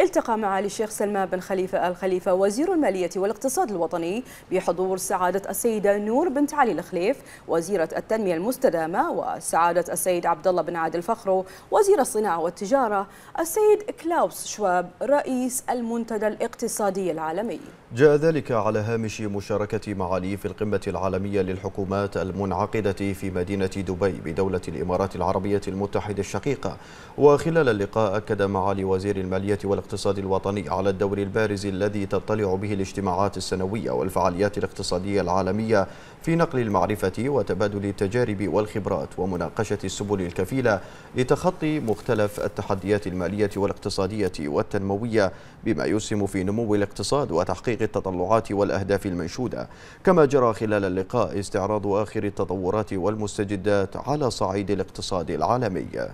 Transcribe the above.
التقى معالي الشيخ سلمان بن خليفة الخليفة وزير المالية والاقتصاد الوطني بحضور سعادة السيدة نور بنت علي الخليف وزيرة التنمية المستدامة وسعادة السيد عبد الله بن عادل فخرو وزير الصناعة والتجارة السيد كلاوس شواب رئيس المنتدى الاقتصادي العالمي جاء ذلك على هامش مشاركة معالي في القمة العالمية للحكومات المنعقدة في مدينة دبي بدولة الإمارات العربية المتحدة الشقيقة وخلال اللقاء أكد معالي وزير المالية والاقتصاد الوطني على الدور البارز الذي تطلع به الاجتماعات السنوية والفعاليات الاقتصادية العالمية في نقل المعرفة وتبادل التجارب والخبرات ومناقشة السبل الكفيلة لتخطي مختلف التحديات المالية والاقتصادية والتنموية بما يسهم في نمو الاقتصاد وتحقيق التطلعات والأهداف المنشودة كما جرى خلال اللقاء استعراض آخر التطورات والمستجدات على صعيد الاقتصاد العالمي